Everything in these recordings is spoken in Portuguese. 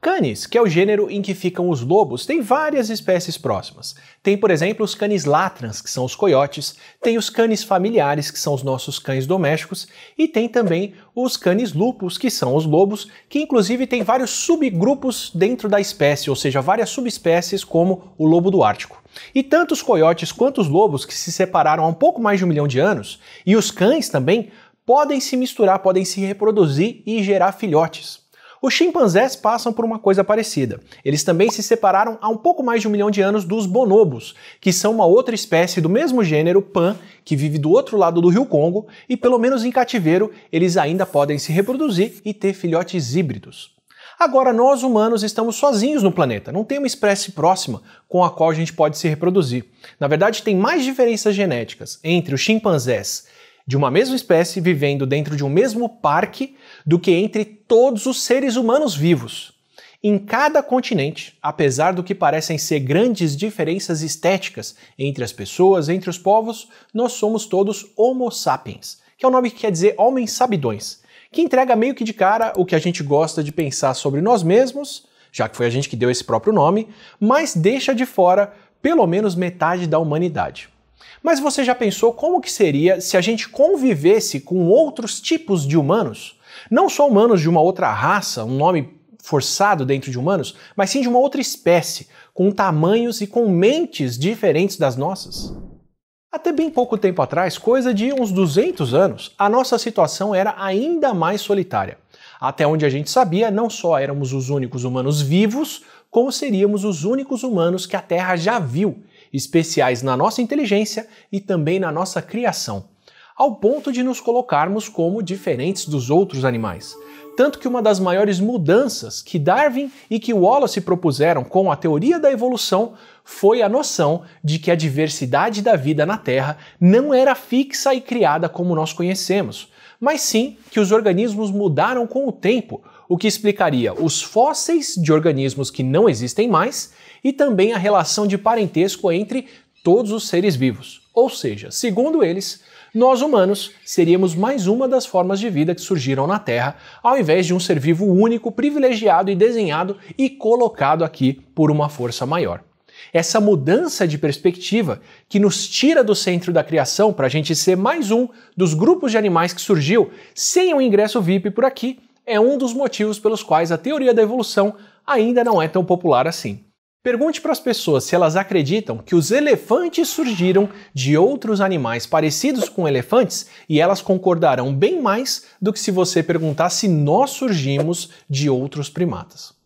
Canis, que é o gênero em que ficam os lobos, tem várias espécies próximas. Tem, por exemplo, os canis latrans, que são os coiotes, tem os canis familiares, que são os nossos cães domésticos, e tem também os canis lupus, que são os lobos, que inclusive tem vários subgrupos dentro da espécie, ou seja, várias subespécies, como o lobo do Ártico. E tanto os coiotes quanto os lobos, que se separaram há um pouco mais de um milhão de anos, e os cães também, podem se misturar, podem se reproduzir e gerar filhotes. Os chimpanzés passam por uma coisa parecida. Eles também se separaram há um pouco mais de um milhão de anos dos bonobos, que são uma outra espécie do mesmo gênero, Pan, que vive do outro lado do rio Congo, e pelo menos em cativeiro eles ainda podem se reproduzir e ter filhotes híbridos. Agora, nós humanos estamos sozinhos no planeta, não tem uma espécie próxima com a qual a gente pode se reproduzir. Na verdade, tem mais diferenças genéticas entre os chimpanzés de uma mesma espécie vivendo dentro de um mesmo parque do que entre todos os seres humanos vivos. Em cada continente, apesar do que parecem ser grandes diferenças estéticas entre as pessoas, entre os povos, nós somos todos Homo sapiens, que é o um nome que quer dizer homens sabidões, que entrega meio que de cara o que a gente gosta de pensar sobre nós mesmos, já que foi a gente que deu esse próprio nome, mas deixa de fora pelo menos metade da humanidade. Mas você já pensou como que seria se a gente convivesse com outros tipos de humanos? Não só humanos de uma outra raça, um nome forçado dentro de humanos, mas sim de uma outra espécie, com tamanhos e com mentes diferentes das nossas. Até bem pouco tempo atrás, coisa de uns 200 anos, a nossa situação era ainda mais solitária. Até onde a gente sabia, não só éramos os únicos humanos vivos, como seríamos os únicos humanos que a Terra já viu, especiais na nossa inteligência e também na nossa criação ao ponto de nos colocarmos como diferentes dos outros animais. Tanto que uma das maiores mudanças que Darwin e que Wallace propuseram com a teoria da evolução foi a noção de que a diversidade da vida na Terra não era fixa e criada como nós conhecemos, mas sim que os organismos mudaram com o tempo, o que explicaria os fósseis de organismos que não existem mais e também a relação de parentesco entre todos os seres vivos. Ou seja, segundo eles, nós humanos seríamos mais uma das formas de vida que surgiram na Terra, ao invés de um ser vivo único, privilegiado e desenhado e colocado aqui por uma força maior. Essa mudança de perspectiva que nos tira do centro da criação para a gente ser mais um dos grupos de animais que surgiu sem o um ingresso VIP por aqui é um dos motivos pelos quais a teoria da evolução ainda não é tão popular assim. Pergunte para as pessoas se elas acreditam que os elefantes surgiram de outros animais parecidos com elefantes e elas concordarão bem mais do que se você perguntar se nós surgimos de outros primatas.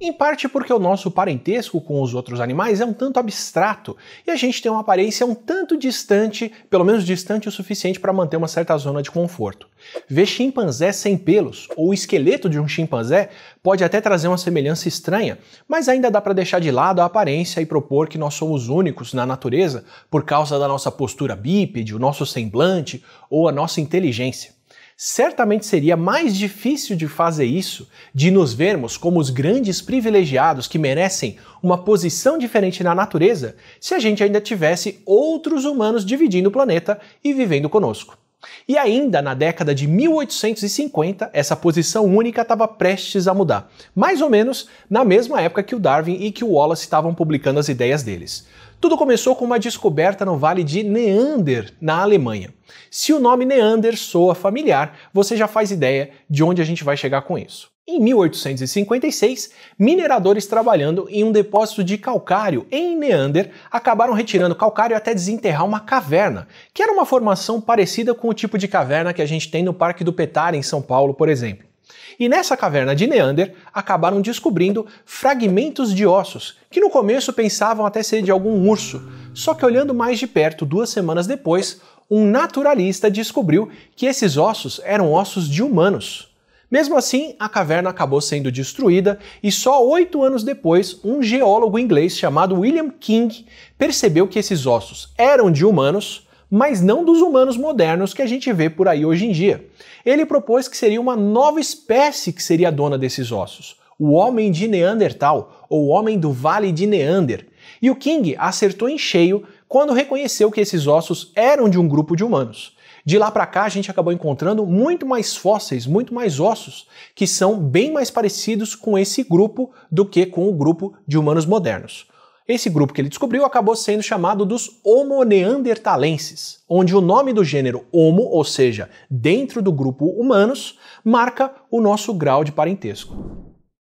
Em parte porque o nosso parentesco com os outros animais é um tanto abstrato e a gente tem uma aparência um tanto distante, pelo menos distante o suficiente para manter uma certa zona de conforto. Ver chimpanzé sem pelos ou o esqueleto de um chimpanzé pode até trazer uma semelhança estranha, mas ainda dá para deixar de lado a aparência e propor que nós somos únicos na natureza por causa da nossa postura bípede, o nosso semblante ou a nossa inteligência certamente seria mais difícil de fazer isso, de nos vermos como os grandes privilegiados que merecem uma posição diferente na natureza, se a gente ainda tivesse outros humanos dividindo o planeta e vivendo conosco. E ainda na década de 1850, essa posição única estava prestes a mudar, mais ou menos na mesma época que o Darwin e que o Wallace estavam publicando as ideias deles. Tudo começou com uma descoberta no Vale de Neander, na Alemanha. Se o nome Neander soa familiar, você já faz ideia de onde a gente vai chegar com isso. Em 1856, mineradores trabalhando em um depósito de calcário em Neander acabaram retirando calcário até desenterrar uma caverna, que era uma formação parecida com o tipo de caverna que a gente tem no Parque do Petar, em São Paulo, por exemplo. E nessa caverna de Neander acabaram descobrindo fragmentos de ossos, que no começo pensavam até ser de algum urso, só que olhando mais de perto, duas semanas depois, um naturalista descobriu que esses ossos eram ossos de humanos. Mesmo assim, a caverna acabou sendo destruída e só oito anos depois, um geólogo inglês chamado William King percebeu que esses ossos eram de humanos, mas não dos humanos modernos que a gente vê por aí hoje em dia. Ele propôs que seria uma nova espécie que seria dona desses ossos, o homem de Neandertal, ou homem do Vale de Neander. E o King acertou em cheio quando reconheceu que esses ossos eram de um grupo de humanos. De lá para cá, a gente acabou encontrando muito mais fósseis, muito mais ossos, que são bem mais parecidos com esse grupo do que com o grupo de humanos modernos. Esse grupo que ele descobriu acabou sendo chamado dos Homo neandertalenses, onde o nome do gênero Homo, ou seja, dentro do grupo humanos, marca o nosso grau de parentesco.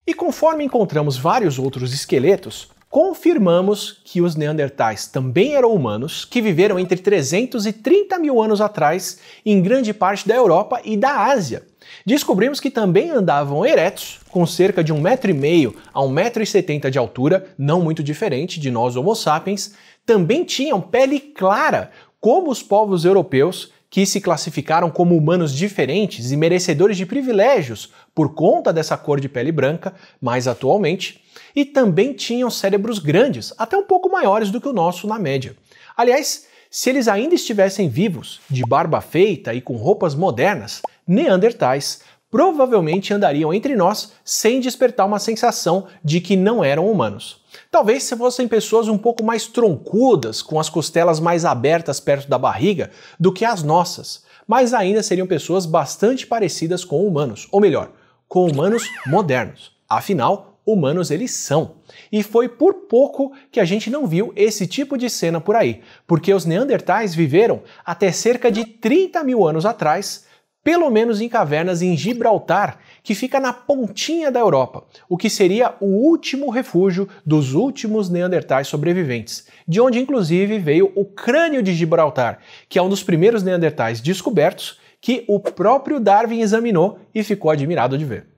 E conforme encontramos vários outros esqueletos, confirmamos que os neandertais também eram humanos que viveram entre 330 mil anos atrás em grande parte da Europa e da Ásia. Descobrimos que também andavam eretos, com cerca de 1,5m a 1,70m de altura, não muito diferente de nós Homo sapiens, também tinham pele clara, como os povos europeus, que se classificaram como humanos diferentes e merecedores de privilégios por conta dessa cor de pele branca, mais atualmente, e também tinham cérebros grandes, até um pouco maiores do que o nosso na média. Aliás, se eles ainda estivessem vivos, de barba feita e com roupas modernas, neandertais provavelmente andariam entre nós sem despertar uma sensação de que não eram humanos. Talvez se fossem pessoas um pouco mais troncudas, com as costelas mais abertas perto da barriga, do que as nossas, mas ainda seriam pessoas bastante parecidas com humanos, ou melhor, com humanos modernos. Afinal, humanos eles são. E foi por pouco que a gente não viu esse tipo de cena por aí, porque os neandertais viveram até cerca de 30 mil anos atrás, pelo menos em cavernas em Gibraltar que fica na pontinha da Europa, o que seria o último refúgio dos últimos neandertais sobreviventes, de onde inclusive veio o crânio de Gibraltar, que é um dos primeiros neandertais descobertos que o próprio Darwin examinou e ficou admirado de ver.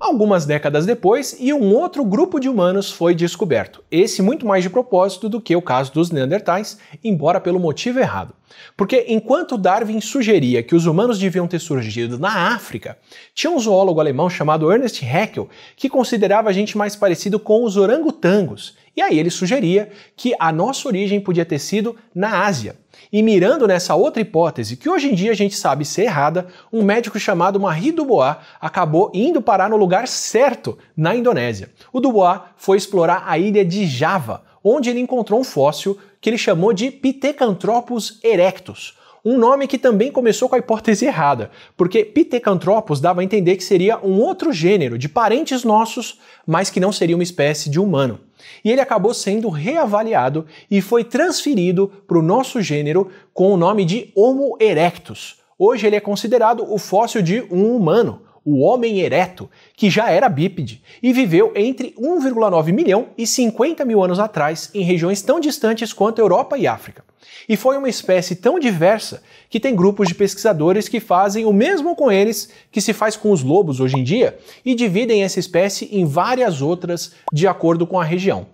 Algumas décadas depois, e um outro grupo de humanos foi descoberto, esse muito mais de propósito do que o caso dos Neandertais, embora pelo motivo errado. Porque enquanto Darwin sugeria que os humanos deviam ter surgido na África, tinha um zoólogo alemão chamado Ernest Haeckel que considerava a gente mais parecido com os orangotangos e aí ele sugeria que a nossa origem podia ter sido na Ásia. E mirando nessa outra hipótese, que hoje em dia a gente sabe ser errada, um médico chamado Marie Dubois acabou indo parar no lugar certo, na Indonésia. O Dubois foi explorar a ilha de Java, onde ele encontrou um fóssil que ele chamou de Pithecanthropus erectus, um nome que também começou com a hipótese errada, porque Pithecanthropus dava a entender que seria um outro gênero de parentes nossos, mas que não seria uma espécie de humano. E ele acabou sendo reavaliado e foi transferido para o nosso gênero com o nome de Homo erectus. Hoje ele é considerado o fóssil de um humano, o homem ereto, que já era bípede e viveu entre 1,9 milhão e 50 mil anos atrás em regiões tão distantes quanto Europa e África. E foi uma espécie tão diversa que tem grupos de pesquisadores que fazem o mesmo com eles que se faz com os lobos hoje em dia e dividem essa espécie em várias outras de acordo com a região.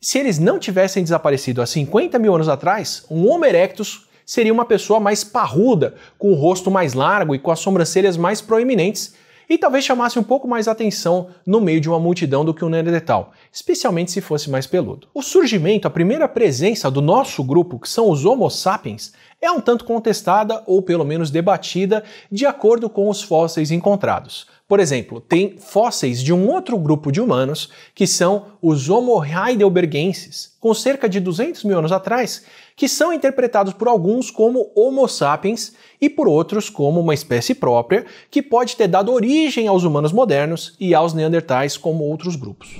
Se eles não tivessem desaparecido há 50 mil anos atrás, um Homo erectus seria uma pessoa mais parruda, com o rosto mais largo e com as sobrancelhas mais proeminentes, e talvez chamasse um pouco mais atenção no meio de uma multidão do que um Neandertal, especialmente se fosse mais peludo. O surgimento, a primeira presença do nosso grupo, que são os Homo sapiens, é um tanto contestada ou pelo menos debatida de acordo com os fósseis encontrados. Por exemplo, tem fósseis de um outro grupo de humanos, que são os Homo heidelbergenses, com cerca de 200 mil anos atrás, que são interpretados por alguns como Homo sapiens e por outros como uma espécie própria, que pode ter dado origem aos humanos modernos e aos neandertais como outros grupos.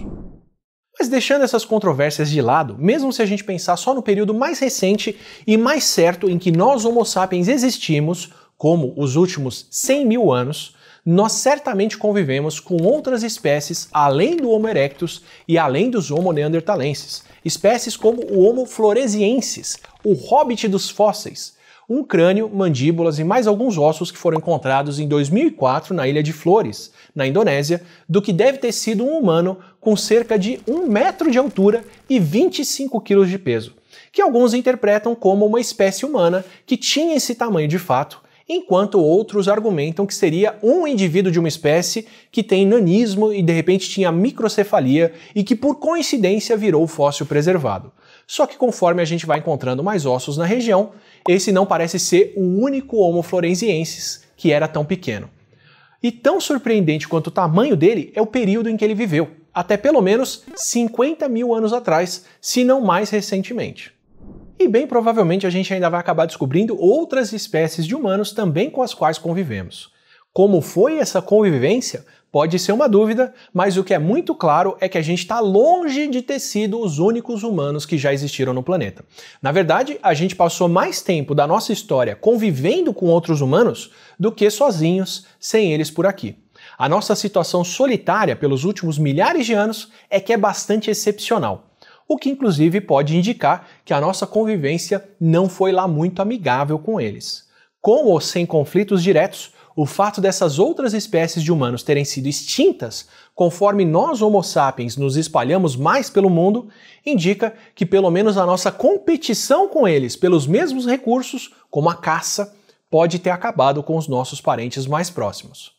Mas deixando essas controvérsias de lado, mesmo se a gente pensar só no período mais recente e mais certo em que nós Homo sapiens existimos, como os últimos 100 mil anos, nós certamente convivemos com outras espécies além do Homo erectus e além dos Homo neanderthalenses, espécies como o Homo floresiensis, o hobbit dos fósseis, um crânio, mandíbulas e mais alguns ossos que foram encontrados em 2004 na ilha de Flores, na Indonésia, do que deve ter sido um humano com cerca de 1 metro de altura e 25 quilos de peso, que alguns interpretam como uma espécie humana que tinha esse tamanho de fato enquanto outros argumentam que seria um indivíduo de uma espécie que tem nanismo e de repente tinha microcefalia e que por coincidência virou fóssil preservado. Só que conforme a gente vai encontrando mais ossos na região, esse não parece ser o único Homo florensiensis que era tão pequeno. E tão surpreendente quanto o tamanho dele é o período em que ele viveu, até pelo menos 50 mil anos atrás, se não mais recentemente e bem provavelmente a gente ainda vai acabar descobrindo outras espécies de humanos também com as quais convivemos. Como foi essa convivência? Pode ser uma dúvida, mas o que é muito claro é que a gente está longe de ter sido os únicos humanos que já existiram no planeta. Na verdade, a gente passou mais tempo da nossa história convivendo com outros humanos do que sozinhos, sem eles por aqui. A nossa situação solitária pelos últimos milhares de anos é que é bastante excepcional o que inclusive pode indicar que a nossa convivência não foi lá muito amigável com eles. Com ou sem conflitos diretos, o fato dessas outras espécies de humanos terem sido extintas, conforme nós Homo sapiens nos espalhamos mais pelo mundo, indica que pelo menos a nossa competição com eles pelos mesmos recursos, como a caça, pode ter acabado com os nossos parentes mais próximos.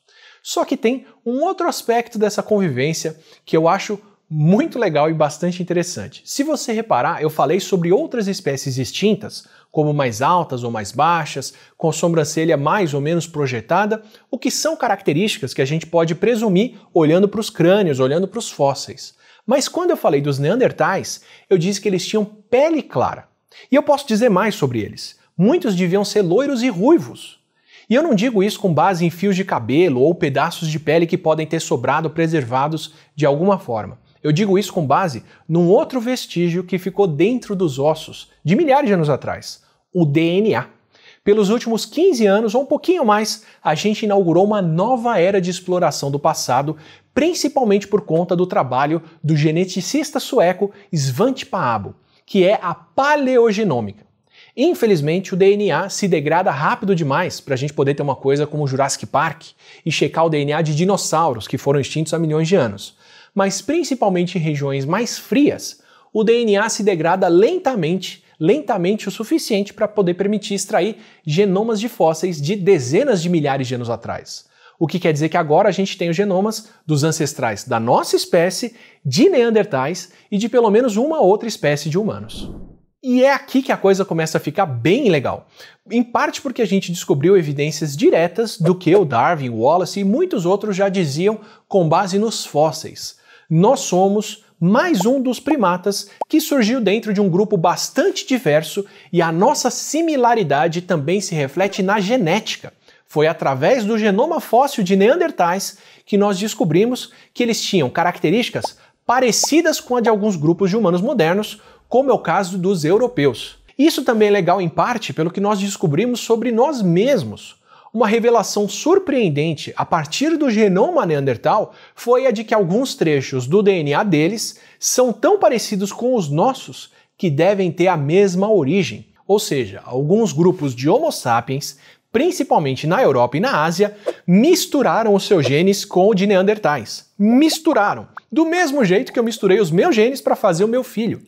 Só que tem um outro aspecto dessa convivência que eu acho muito legal e bastante interessante. Se você reparar, eu falei sobre outras espécies extintas, como mais altas ou mais baixas, com sobrancelha mais ou menos projetada, o que são características que a gente pode presumir olhando para os crânios, olhando para os fósseis. Mas quando eu falei dos neandertais, eu disse que eles tinham pele clara. E eu posso dizer mais sobre eles. Muitos deviam ser loiros e ruivos. E eu não digo isso com base em fios de cabelo ou pedaços de pele que podem ter sobrado preservados de alguma forma. Eu digo isso com base num outro vestígio que ficou dentro dos ossos de milhares de anos atrás, o DNA. Pelos últimos 15 anos ou um pouquinho mais, a gente inaugurou uma nova era de exploração do passado, principalmente por conta do trabalho do geneticista sueco Svante Paabo, que é a paleogenômica. Infelizmente, o DNA se degrada rápido demais para a gente poder ter uma coisa como o Jurassic Park e checar o DNA de dinossauros que foram extintos há milhões de anos mas principalmente em regiões mais frias, o DNA se degrada lentamente, lentamente o suficiente para poder permitir extrair genomas de fósseis de dezenas de milhares de anos atrás. O que quer dizer que agora a gente tem os genomas dos ancestrais da nossa espécie, de neandertais e de pelo menos uma outra espécie de humanos. E é aqui que a coisa começa a ficar bem legal. Em parte porque a gente descobriu evidências diretas do que o Darwin, Wallace e muitos outros já diziam com base nos fósseis nós somos mais um dos primatas que surgiu dentro de um grupo bastante diverso e a nossa similaridade também se reflete na genética. Foi através do genoma fóssil de Neandertais que nós descobrimos que eles tinham características parecidas com a de alguns grupos de humanos modernos, como é o caso dos europeus. Isso também é legal em parte pelo que nós descobrimos sobre nós mesmos uma revelação surpreendente a partir do genoma neandertal foi a de que alguns trechos do DNA deles são tão parecidos com os nossos que devem ter a mesma origem. Ou seja, alguns grupos de Homo sapiens, principalmente na Europa e na Ásia, misturaram os seus genes com o de neandertais. Misturaram. Do mesmo jeito que eu misturei os meus genes para fazer o meu filho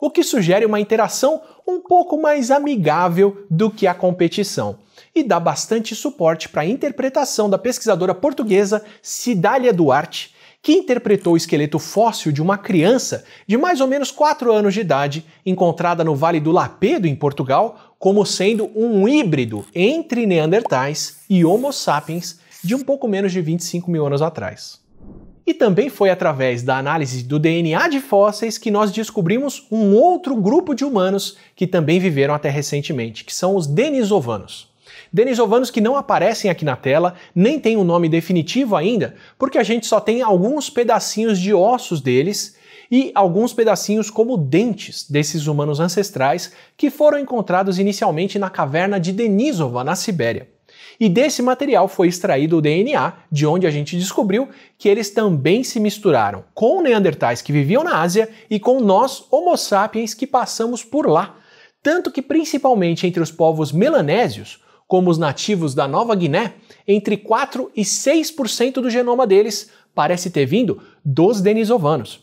o que sugere uma interação um pouco mais amigável do que a competição. E dá bastante suporte para a interpretação da pesquisadora portuguesa Cidália Duarte, que interpretou o esqueleto fóssil de uma criança de mais ou menos 4 anos de idade, encontrada no Vale do Lapedo, em Portugal, como sendo um híbrido entre Neandertais e Homo sapiens de um pouco menos de 25 mil anos atrás. E também foi através da análise do DNA de fósseis que nós descobrimos um outro grupo de humanos que também viveram até recentemente, que são os denisovanos. Denisovanos que não aparecem aqui na tela, nem têm um nome definitivo ainda, porque a gente só tem alguns pedacinhos de ossos deles e alguns pedacinhos como dentes desses humanos ancestrais que foram encontrados inicialmente na caverna de Denisova, na Sibéria e desse material foi extraído o DNA, de onde a gente descobriu que eles também se misturaram com neandertais que viviam na Ásia e com nós, Homo sapiens, que passamos por lá. Tanto que, principalmente entre os povos melanésios, como os nativos da Nova Guiné, entre 4 e 6% do genoma deles parece ter vindo dos denisovanos.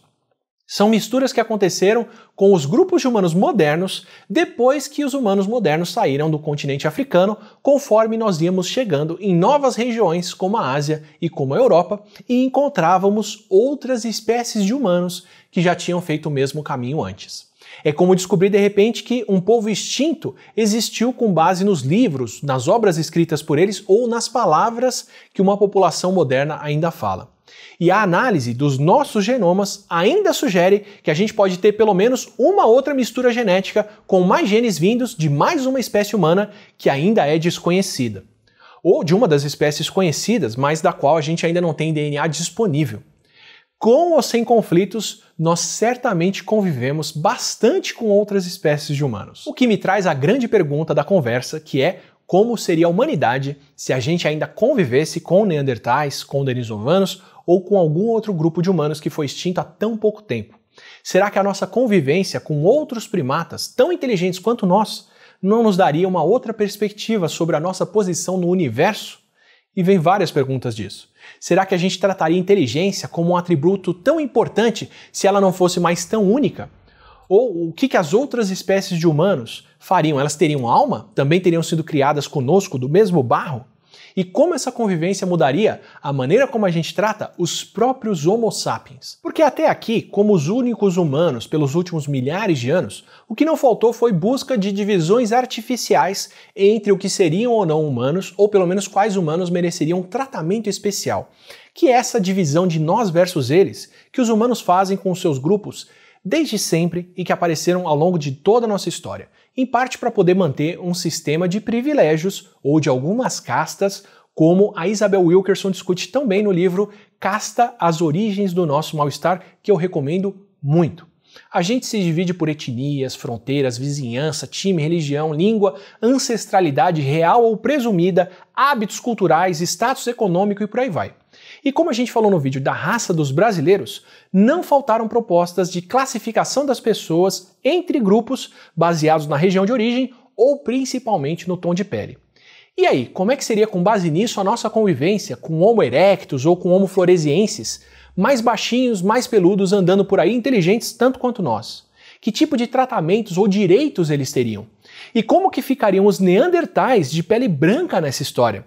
São misturas que aconteceram com os grupos de humanos modernos depois que os humanos modernos saíram do continente africano, conforme nós íamos chegando em novas regiões como a Ásia e como a Europa, e encontrávamos outras espécies de humanos que já tinham feito o mesmo caminho antes. É como descobrir de repente que um povo extinto existiu com base nos livros, nas obras escritas por eles ou nas palavras que uma população moderna ainda fala. E a análise dos nossos genomas ainda sugere que a gente pode ter pelo menos uma outra mistura genética com mais genes vindos de mais uma espécie humana que ainda é desconhecida. Ou de uma das espécies conhecidas, mas da qual a gente ainda não tem DNA disponível. Com ou sem conflitos, nós certamente convivemos bastante com outras espécies de humanos. O que me traz a grande pergunta da conversa, que é como seria a humanidade se a gente ainda convivesse com neandertais, com denisovanos ou com algum outro grupo de humanos que foi extinto há tão pouco tempo? Será que a nossa convivência com outros primatas tão inteligentes quanto nós não nos daria uma outra perspectiva sobre a nossa posição no universo? E vem várias perguntas disso. Será que a gente trataria inteligência como um atributo tão importante se ela não fosse mais tão única? Ou o que, que as outras espécies de humanos fariam? Elas teriam alma? Também teriam sido criadas conosco do mesmo barro? e como essa convivência mudaria a maneira como a gente trata os próprios Homo sapiens. Porque até aqui, como os únicos humanos pelos últimos milhares de anos, o que não faltou foi busca de divisões artificiais entre o que seriam ou não humanos, ou pelo menos quais humanos mereceriam um tratamento especial. Que é essa divisão de nós versus eles que os humanos fazem com os seus grupos desde sempre e que apareceram ao longo de toda a nossa história em parte para poder manter um sistema de privilégios ou de algumas castas, como a Isabel Wilkerson discute também no livro Casta as Origens do Nosso Mal-Estar, que eu recomendo muito. A gente se divide por etnias, fronteiras, vizinhança, time, religião, língua, ancestralidade real ou presumida, hábitos culturais, status econômico e por aí vai. E como a gente falou no vídeo da raça dos brasileiros, não faltaram propostas de classificação das pessoas entre grupos baseados na região de origem ou principalmente no tom de pele. E aí, como é que seria com base nisso a nossa convivência com homo erectus ou com homo floresienses, mais baixinhos, mais peludos, andando por aí inteligentes tanto quanto nós? Que tipo de tratamentos ou direitos eles teriam? E como que ficariam os neandertais de pele branca nessa história?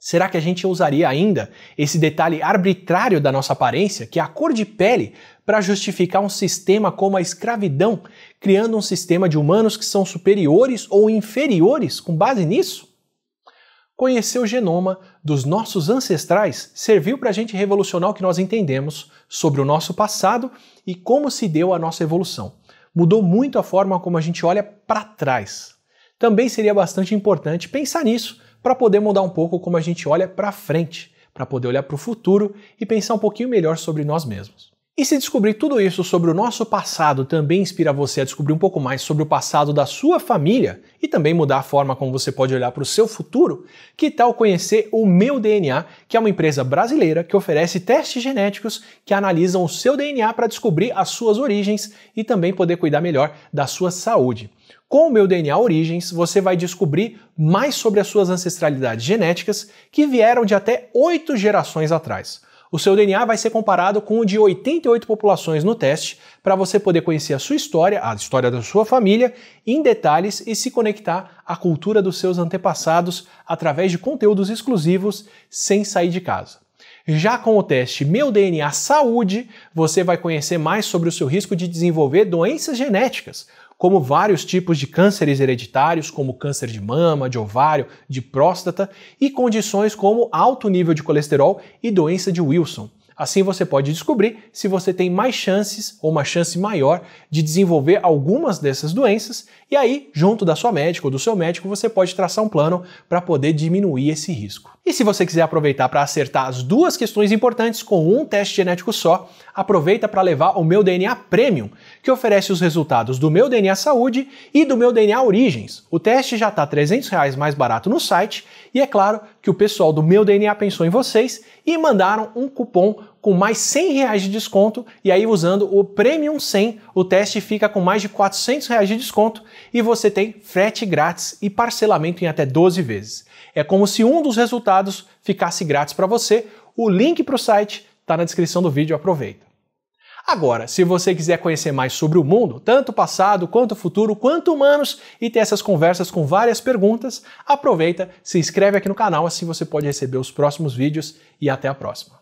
Será que a gente usaria ainda esse detalhe arbitrário da nossa aparência, que é a cor de pele, para justificar um sistema como a escravidão, criando um sistema de humanos que são superiores ou inferiores com base nisso? Conhecer o genoma dos nossos ancestrais serviu para a gente revolucionar o que nós entendemos sobre o nosso passado e como se deu a nossa evolução. Mudou muito a forma como a gente olha para trás. Também seria bastante importante pensar nisso para poder mudar um pouco como a gente olha para frente, para poder olhar para o futuro e pensar um pouquinho melhor sobre nós mesmos. E se descobrir tudo isso sobre o nosso passado também inspira você a descobrir um pouco mais sobre o passado da sua família e também mudar a forma como você pode olhar para o seu futuro, que tal conhecer o Meu DNA, que é uma empresa brasileira que oferece testes genéticos que analisam o seu DNA para descobrir as suas origens e também poder cuidar melhor da sua saúde. Com o Meu DNA Origens, você vai descobrir mais sobre as suas ancestralidades genéticas que vieram de até oito gerações atrás o seu DNA vai ser comparado com o de 88 populações no teste, para você poder conhecer a sua história, a história da sua família, em detalhes e se conectar à cultura dos seus antepassados através de conteúdos exclusivos sem sair de casa. Já com o teste Meu DNA Saúde, você vai conhecer mais sobre o seu risco de desenvolver doenças genéticas, como vários tipos de cânceres hereditários, como câncer de mama, de ovário, de próstata, e condições como alto nível de colesterol e doença de Wilson. Assim você pode descobrir se você tem mais chances ou uma chance maior de desenvolver algumas dessas doenças, e aí, junto da sua médica ou do seu médico, você pode traçar um plano para poder diminuir esse risco. E se você quiser aproveitar para acertar as duas questões importantes com um teste genético só, aproveita para levar o meu DNA Premium, que oferece os resultados do Meu DNA Saúde e do Meu DNA Origens. O teste já está R$ 300 mais barato no site e é claro que o pessoal do Meu DNA pensou em vocês e mandaram um cupom com mais 100 reais de desconto e aí usando o Premium 100 o teste fica com mais de 400 reais de desconto e você tem frete grátis e parcelamento em até 12 vezes. É como se um dos resultados ficasse grátis para você. O link para o site está na descrição do vídeo, aproveita. Agora, se você quiser conhecer mais sobre o mundo, tanto passado quanto futuro, quanto humanos, e ter essas conversas com várias perguntas, aproveita, se inscreve aqui no canal, assim você pode receber os próximos vídeos e até a próxima.